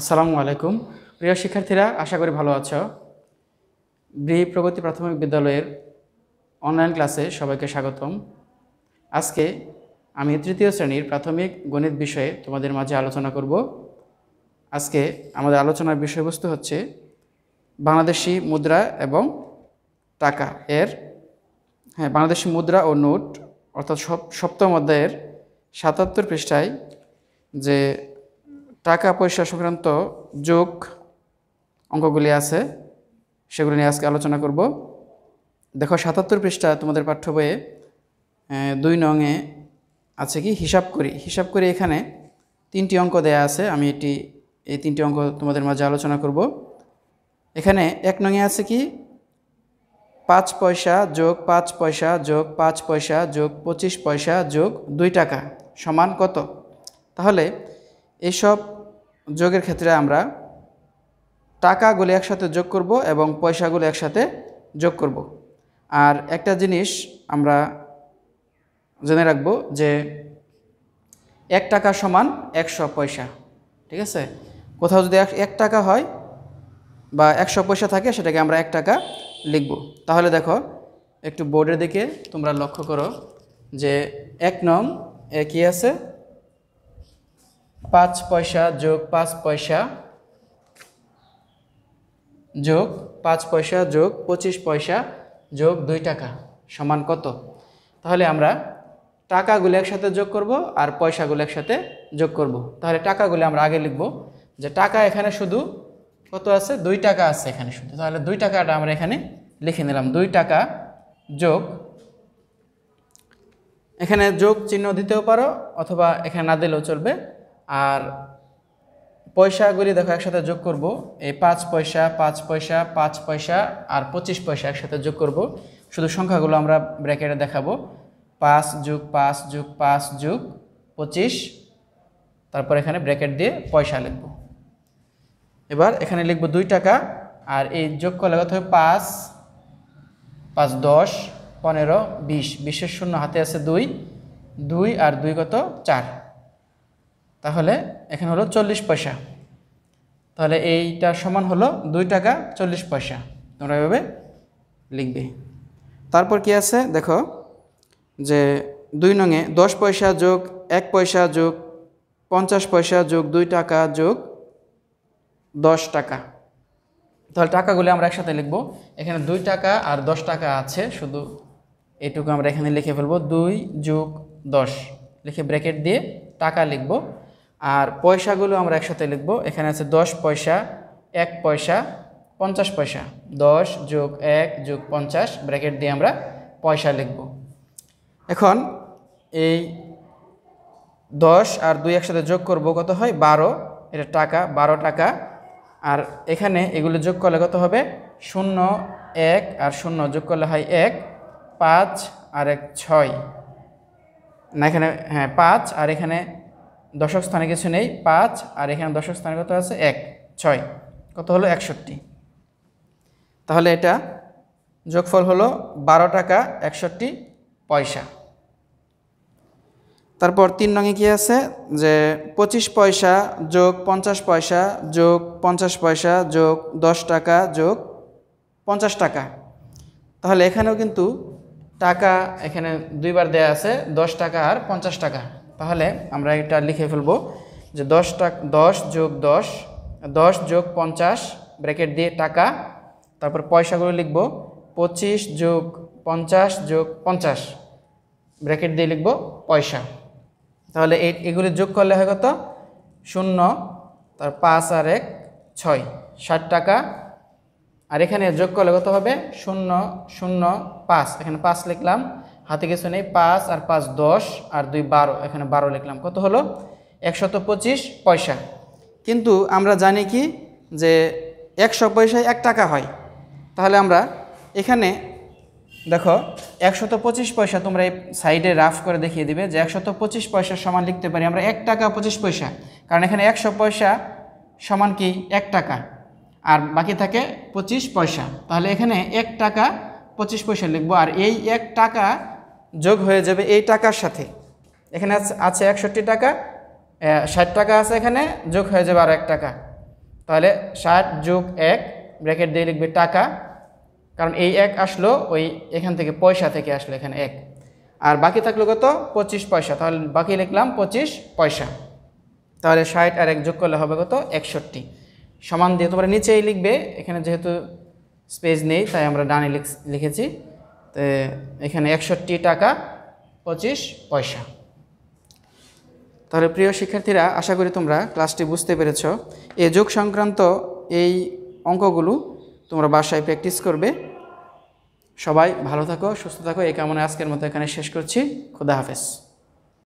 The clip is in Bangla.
আসসালামু আলাইকুম প্রিয় শিক্ষার্থীরা আশা করি ভালো আছো গৃহ প্রগতি প্রাথমিক বিদ্যালয়ের অনলাইন ক্লাসে সবাইকে স্বাগতম আজকে আমি তৃতীয় শ্রেণীর প্রাথমিক গণিত বিষয়ে তোমাদের মাঝে আলোচনা করব আজকে আমাদের আলোচনার বিষয়বস্তু হচ্ছে বাংলাদেশি মুদ্রা এবং টাকা এর হ্যাঁ বাংলাদেশি মুদ্রা ও নোট অর্থাৎ সপ্তম অধ্যায়ের সাতাত্তর পৃষ্ঠায় যে টাকা পয়সা সংক্রান্ত যোগ অঙ্কগুলি আছে সেগুলি নিয়ে আজকে আলোচনা করব দেখো সাতাত্তর পৃষ্ঠা তোমাদের পাঠ্য বইয়ে দুই নংয়ে আছে কি হিসাব করি হিসাব করি এখানে তিনটি অঙ্ক দেয়া আছে আমি এটি এই তিনটি অঙ্ক তোমাদের মাঝে আলোচনা করব এখানে এক নংয়ে আছে কি পাঁচ পয়সা যোগ পাঁচ পয়সা যোগ পাঁচ পয়সা যোগ পঁচিশ পয়সা যোগ দুই টাকা সমান কত তাহলে এসব যোগের ক্ষেত্রে আমরা টাকাগুলি একসাথে যোগ করব এবং পয়সাগুলি একসাথে যোগ করব। আর একটা জিনিস আমরা জেনে রাখব যে এক টাকা সমান একশো পয়সা ঠিক আছে কোথাও যদি এক টাকা হয় বা একশো পয়সা থাকে সেটাকে আমরা এক টাকা লিখব তাহলে দেখো একটু বোর্ডের দিকে তোমরা লক্ষ্য করো যে এক নং এ কী আছে পাঁচ পয়সা যোগ পাঁচ পয়সা যোগ পাঁচ পয়সা যোগ পঁচিশ পয়সা যোগ দুই টাকা সমান কত তাহলে আমরা টাকাগুলো একসাথে যোগ করব আর পয়সাগুলো একসাথে যোগ করব তাহলে টাকাগুলো আমরা আগে লিখব যে টাকা এখানে শুধু কত আছে দুই টাকা আছে এখানে শুধু তাহলে দুই টাকাটা আমরা এখানে লিখে নিলাম দুই টাকা যোগ এখানে যোগ চিহ্ন দিতেও পারো অথবা এখানে না দিলেও চলবে আর পয়সাগুলি দেখো একসাথে যোগ করব এই পাঁচ পয়সা পাঁচ পয়সা পাঁচ পয়সা আর পঁচিশ পয়সা একসাথে যোগ করব শুধু সংখ্যাগুলো আমরা ব্র্যাকেটে দেখাবো পাঁচ যুগ পাঁচ যুগ পাঁচ যুগ পঁচিশ তারপর এখানে ব্র্যাকেট দিয়ে পয়সা লিখব এবার এখানে লিখব দুই টাকা আর এই যোগ করলে কত হবে পাঁচ পাঁচ দশ পনেরো বিশ বিশের শূন্য হাতে আছে দুই দুই আর দুই কত চার তাহলে এখানে হলো চল্লিশ পয়সা তাহলে এইটা সমান হলো দুই টাকা চল্লিশ পয়সা তোমরা এভাবে লিখবে তারপর কি আছে দেখো যে দুই নঙে দশ পয়সা যোগ এক পয়সা যোগ পঞ্চাশ পয়সা যোগ দুই টাকা যোগ দশ টাকা তাহলে টাকাগুলো আমরা একসাথে লিখব এখানে দুই টাকা আর দশ টাকা আছে শুধু এটুকু আমরা এখানে লিখে ফেলবো দুই যোগ দশ লিখে ব্র্যাকেট দিয়ে টাকা লিখবো আর পয়সাগুলো আমরা একসাথে লিখব এখানে আছে দশ পয়সা এক পয়সা পঞ্চাশ পয়সা দশ যোগ এক যোগ পঞ্চাশ ব্র্যাকেট দিয়ে আমরা পয়সা লিখব এখন এই দশ আর দুই একসাথে যোগ করব কত হয় বারো এটা টাকা বারো টাকা আর এখানে এগুলো যোগ করলে কত হবে শূন্য এক আর শূন্য যোগ করলে হয় এক পাঁচ আর এক ছয় না এখানে হ্যাঁ পাঁচ আর এখানে দশক স্থানে কিছু নেই পাঁচ আর এখানে দশক স্থানে কত আছে এক ছয় কত হলো একষট্টি তাহলে এটা যোগফল হলো বারো টাকা একষট্টি পয়সা তারপর তিন রঙে কী আছে যে পঁচিশ পয়সা যোগ পঞ্চাশ পয়সা যোগ পঞ্চাশ পয়সা যোগ দশ টাকা যোগ পঞ্চাশ টাকা তাহলে এখানেও কিন্তু টাকা এখানে দুইবার দেয়া আছে দশ টাকা আর পঞ্চাশ টাকা তাহলে আমরা এটা লিখে ফেলবো যে দশ টাকা দশ যোগ দশ দশ যোগ পঞ্চাশ ব্র্যাকেট দিয়ে টাকা তারপর পয়সাগুলো লিখব পঁচিশ যোগ পঞ্চাশ যোগ পঞ্চাশ ব্র্যাকেট দিয়ে লিখব পয়সা তাহলে এই এগুলি যোগ করলে হয় কত শূন্য তার পাঁচ আর এক ছয় ষাট টাকা আর এখানে যোগ করলে কত হবে শূন্য শূন্য পাঁচ এখানে পাঁচ লিখলাম হাতে কিছু নেই পাঁচ আর পাঁচ দশ আর দুই বারো এখানে বারো লিখলাম কত হলো একশত পঁচিশ পয়সা কিন্তু আমরা জানি কি যে একশো পয়সায় এক টাকা হয় তাহলে আমরা এখানে দেখো একশত পঁচিশ পয়সা তোমরা এই সাইডে রাফ করে দেখিয়ে দিবে যে একশত পঁচিশ পয়সা সমান লিখতে পারি আমরা এক টাকা পঁচিশ পয়সা কারণ এখানে একশো পয়সা সমান কি এক টাকা আর বাকি থাকে পঁচিশ পয়সা তাহলে এখানে এক টাকা পঁচিশ পয়সা লিখবো আর এই এক টাকা যোগ হয়ে যাবে এই টাকার সাথে এখানে আছে একষট্টি টাকা ষাট টাকা আছে এখানে যোগ হয়ে যাবে আর এক টাকা তাহলে ষাট যোগ এক ব্র্যাকেট দিয়ে লিখবে টাকা কারণ এই এক আসলো ওই এখান থেকে পয়সা থেকে আসলো এখানে এক আর বাকি থাকলো কত পঁচিশ পয়সা তাহলে বাকি লিখলাম পঁচিশ পয়সা তাহলে ষাট আর এক যোগ করলে হবে কত একষট্টি সমান দিয়ে তোমরা নিচেই লিখবে এখানে যেহেতু স্পেস নেই তাই আমরা ডানে লিখেছি এখানে একষট্টি টাকা পঁচিশ পয়সা তাহলে প্রিয় শিক্ষার্থীরা আশা করি তোমরা ক্লাসটি বুঝতে পেরেছ এ যোগ সংক্রান্ত এই অঙ্কগুলো তোমরা বাসায় প্র্যাকটিস করবে সবাই ভালো থাকো সুস্থ থাকো এই কামনা আজকের মতো এখানে শেষ করছি খুদা হাফেজ